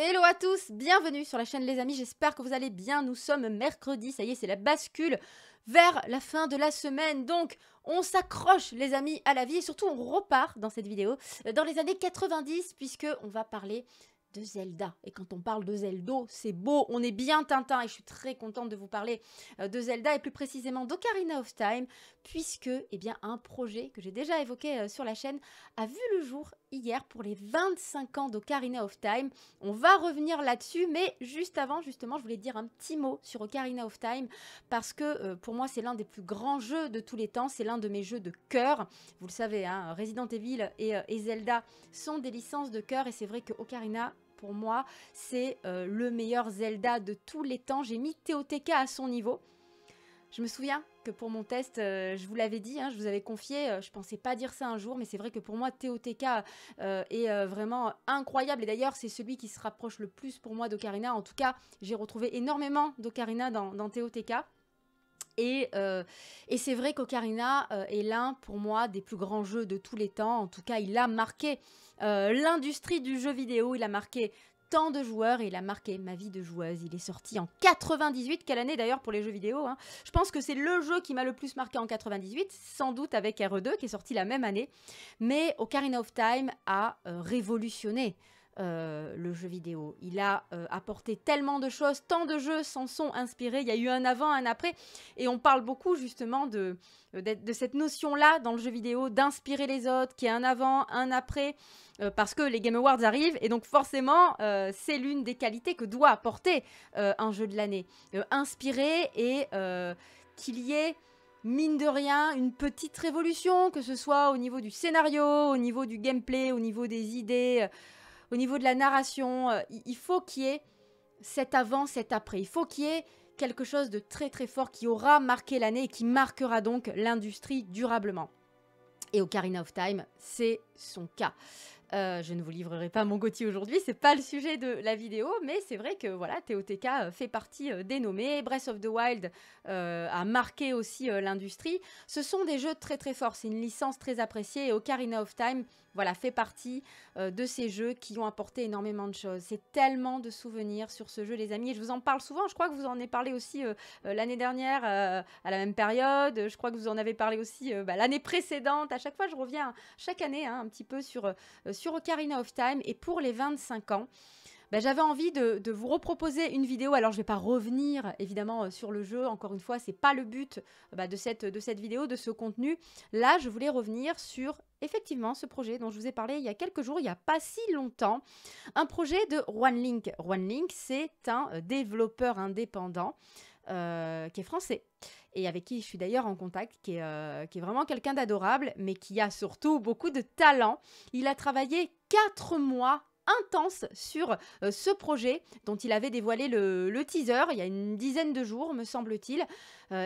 Hello à tous, bienvenue sur la chaîne les amis, j'espère que vous allez bien, nous sommes mercredi, ça y est c'est la bascule vers la fin de la semaine, donc on s'accroche les amis à la vie et surtout on repart dans cette vidéo euh, dans les années 90 puisque on va parler de Zelda. Et quand on parle de Zelda, c'est beau, on est bien Tintin et je suis très contente de vous parler euh, de Zelda et plus précisément d'Ocarina of Time puisque eh bien un projet que j'ai déjà évoqué euh, sur la chaîne a vu le jour hier pour les 25 ans d'Ocarina of Time. On va revenir là-dessus, mais juste avant, justement, je voulais dire un petit mot sur Ocarina of Time parce que euh, pour moi, c'est l'un des plus grands jeux de tous les temps. C'est l'un de mes jeux de cœur. Vous le savez, hein, Resident Evil euh, et, Zelda sont des licences de cœur et c'est vrai que Ocarina pour moi, c'est euh, le meilleur Zelda de tous les temps. J'ai mis Theoteka à son niveau. Je me souviens, pour mon test, euh, je vous l'avais dit, hein, je vous avais confié, euh, je pensais pas dire ça un jour, mais c'est vrai que pour moi, TOTK euh, est vraiment incroyable. Et d'ailleurs, c'est celui qui se rapproche le plus pour moi d'Ocarina. En tout cas, j'ai retrouvé énormément d'Ocarina dans, dans TOTK. Et, c'est vrai qu'Ocarina est l'un pour moi des plus grands jeux de tous les temps. En tout cas, il a marqué l'industrie du jeu vidéo, il a marqué tant de joueurs et il a marqué ma vie de joueuse. Il est sorti en 98, quelle année d'ailleurs pour les jeux vidéo. Hein. Je pense que c'est le jeu qui m'a le plus marqué en 98, sans doute avec RE2 qui est sorti la même année. Mais Ocarina of Time a euh, révolutionné euh, le jeu vidéo. Il a euh, apporté tellement de choses, tant de jeux s'en sont inspirés. Il y a eu un avant, un après. Et on parle beaucoup justement de, euh, cette notion-là dans le jeu vidéo, d'inspirer les autres, qu'il y ait un avant, un après, parce que les Game Awards arrivent. Et donc forcément, c'est l'une des qualités que doit apporter un jeu de l'année. inspirer et qu'il y ait mine de rien, une petite révolution, que ce soit au niveau du scénario, au niveau du gameplay, au niveau des idées, au niveau de la narration, euh, il faut qu'il y ait cet avant, cet après. Il faut qu'il y ait quelque chose de très très fort qui aura marqué l'année et qui marquera donc l'industrie durablement. Et Ocarina of Time, c'est son cas. Euh, je ne vous livrerai pas mon Gauthier aujourd'hui, c'est pas le sujet de la vidéo, mais c'est vrai que voilà, TOTK euh, fait partie euh, des nommés. Breath of the Wild a marqué aussi l'industrie. Ce sont des jeux très très forts, c'est une licence très appréciée et Ocarina of Time voilà, fait partie de ces jeux qui ont apporté énormément de choses. C'est tellement de souvenirs sur ce jeu, les amis, et je vous en parle souvent. Je crois que vous en avez parlé aussi l'année dernière à la même période. Je crois que vous en avez parlé aussi bah, l'année précédente. À chaque fois, je reviens chaque année hein, un petit peu sur sur Ocarina of Time et pour les 25 ans. Bah, j'avais envie de, vous reproposer une vidéo. Alors, je ne vais pas revenir évidemment euh, sur le jeu. Encore une fois, ce n'est pas le but bah, de, cette, de cette vidéo, de ce contenu. Là, je voulais revenir sur effectivement ce projet dont je vous ai parlé il y a quelques jours, il n'y a pas si longtemps. Un projet de OneLink, OneLink c'est un euh, développeur indépendant euh, qui est français et avec qui je suis d'ailleurs en contact, euh, qui est, vraiment quelqu'un d'adorable, mais qui a surtout beaucoup de talent. Il a travaillé quatre mois intenses sur euh, ce projet dont il avait dévoilé le, teaser il y a une dizaine de jours, me semble-t-il,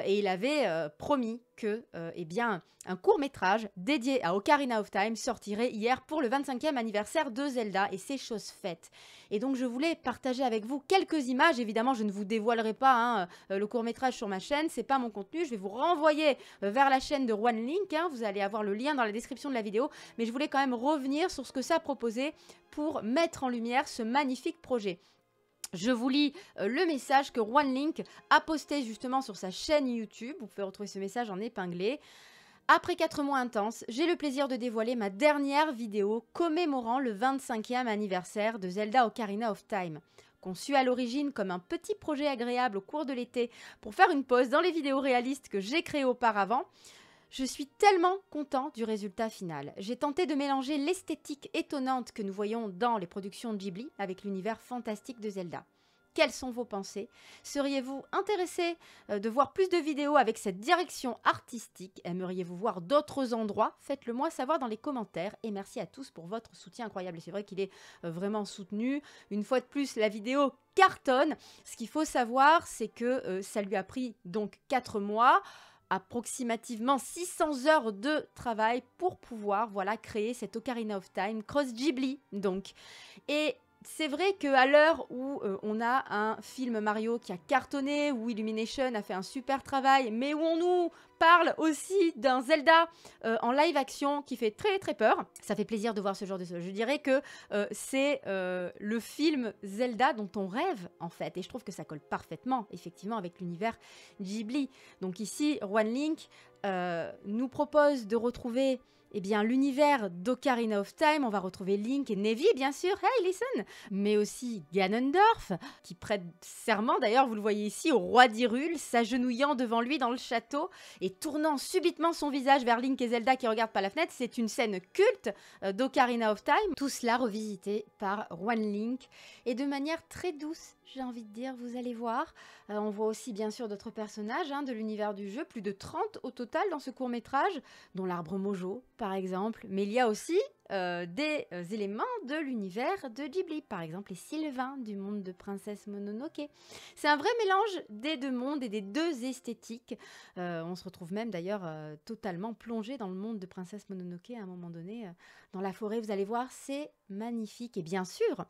et il avait promis que euh, eh bien, un court métrage dédié à Ocarina of Time sortirait hier pour le 25e anniversaire de Zelda et c'est chose faite. Et donc je voulais partager avec vous quelques images, évidemment je ne vous dévoilerai pas hein, euh, le court métrage sur ma chaîne, c'est pas mon contenu, je vais vous renvoyer euh, vers la chaîne de One Link, hein. vous allez avoir le lien dans la description de la vidéo, mais je voulais quand même revenir sur ce que ça proposait pour mettre en lumière ce magnifique projet. Je vous lis euh, le message que OneLink Link a posté justement sur sa chaîne YouTube. Vous pouvez retrouver ce message en épinglé. Après 4 mois intenses, j'ai le plaisir de dévoiler ma dernière vidéo commémorant le 25e anniversaire de Zelda Ocarina of Time. Conçu à l'origine comme un petit projet agréable au cours de l'été pour faire une pause dans les vidéos réalistes que j'ai créées auparavant, je suis tellement content du résultat final. J'ai tenté de mélanger l'esthétique étonnante que nous voyons dans les productions de Ghibli avec l'univers fantastique de Zelda. Quelles sont vos pensées Seriez-vous intéressé euh, de voir plus de vidéos avec cette direction artistique Aimeriez-vous voir d'autres endroits Faites-le moi savoir dans les commentaires et merci à tous pour votre soutien incroyable. C'est vrai qu'il est euh, vraiment soutenu. Une fois de plus, la vidéo cartonne. Ce qu'il faut savoir, c'est que euh, ça lui a pris donc 4 mois approximativement 600 heures de travail pour pouvoir voilà créer cette Ocarina of Time Cross Ghibli donc et c'est vrai qu'à l'heure où euh, on a un film Mario qui a cartonné, où Illumination a fait un super travail, mais où on nous parle aussi d'un Zelda euh, en live action qui fait très très peur, ça fait plaisir de voir ce genre de choses. Je dirais que euh, c'est le film Zelda dont on rêve en fait, et je trouve que ça colle parfaitement effectivement avec l'univers Ghibli. Donc ici, One Link nous propose de retrouver eh bien l'univers d'Ocarina of Time, on va retrouver Link et Nevi bien sûr, hey listen, mais aussi Ganondorf qui prête serment d'ailleurs, vous le voyez ici, au roi d'Irul, s'agenouillant devant lui dans le château et tournant subitement son visage vers Link et Zelda qui regardent par la fenêtre, c'est une scène culte euh, d'Ocarina of Time, tout cela revisité par One Link et de manière très douce j'ai envie de dire, vous allez voir. Euh, on voit aussi bien sûr d'autres personnages hein, de l'univers du jeu, plus de 30 au total dans ce court métrage, dont l'arbre mojo par exemple. Mais il y a aussi euh, des euh, éléments de l'univers de Ghibli, par exemple les Sylvains du monde de Princesse Mononoke. C'est un vrai mélange des deux mondes et des deux esthétiques. Euh, on se retrouve même d'ailleurs totalement plongé dans le monde de Princesse Mononoke à un moment donné, dans la forêt, vous allez voir, c'est magnifique. Et bien sûr,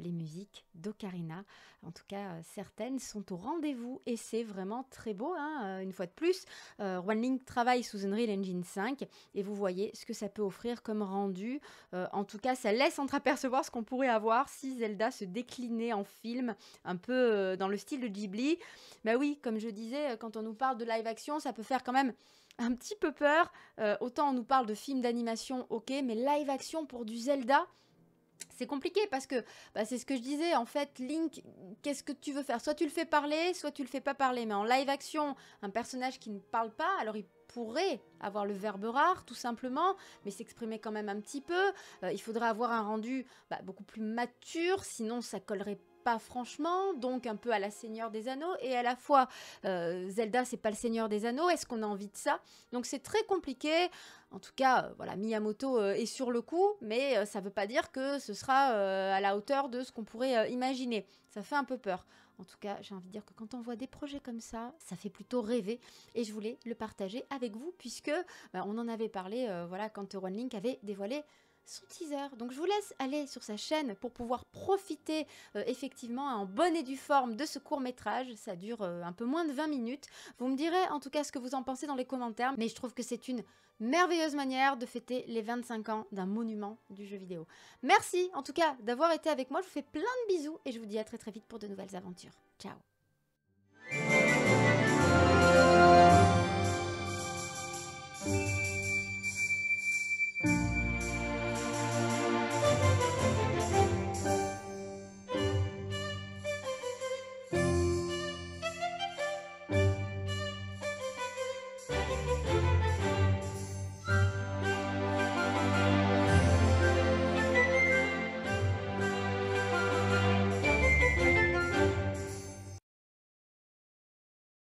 les musiques d'Ocarina en tout cas euh, certaines, sont au rendez-vous et c'est vraiment très beau. Hein, euh, une fois de plus, euh, Link travaille sous Unreal Engine 5 et vous voyez ce que ça peut offrir comme rendu. Euh, en tout cas, ça laisse entreapercevoir ce qu'on pourrait avoir si Zelda se déclinait en film, un peu dans le style de Ghibli. Bah oui, comme je disais, quand on nous parle de live action, ça peut faire quand même un petit peu peur. autant on nous parle de films d'animation, ok, mais live action pour du Zelda, c'est compliqué parce que bah, c'est ce que je disais en fait Link qu'est-ce que tu veux faire soit tu le fais parler soit tu le fais pas parler mais en live action un personnage qui ne parle pas alors il pourrait avoir le verbe rare tout simplement, mais s'exprimer quand même un petit peu. Euh, il faudrait avoir un rendu bah, beaucoup plus mature, sinon ça collerait pas franchement, donc un peu à la Seigneur des Anneaux, et à la fois euh, Zelda, c'est pas le Seigneur des Anneaux, est-ce qu'on a envie de ça Donc c'est très compliqué. En tout cas, euh, voilà, Miyamoto euh, est sur le coup, mais ça veut pas dire que ce sera à la hauteur de ce qu'on pourrait imaginer. Ça fait un peu peur. En tout cas, j'ai envie de dire que quand on voit des projets comme ça, ça fait plutôt rêver. Et je voulais le partager avec vous puisque bah, on en avait parlé, voilà, quand One Link avait dévoilé son teaser. Donc je vous laisse aller sur sa chaîne pour pouvoir profiter euh, effectivement en bonne et due forme de ce court métrage. Ça dure euh, un peu moins de 20 minutes. Vous me direz en tout cas ce que vous en pensez dans les commentaires, mais je trouve que c'est une merveilleuse manière de fêter les 25 ans d'un monument du jeu vidéo. Merci en tout cas d'avoir été avec moi. Je vous fais plein de bisous et je vous dis à très très vite pour de nouvelles aventures. Ciao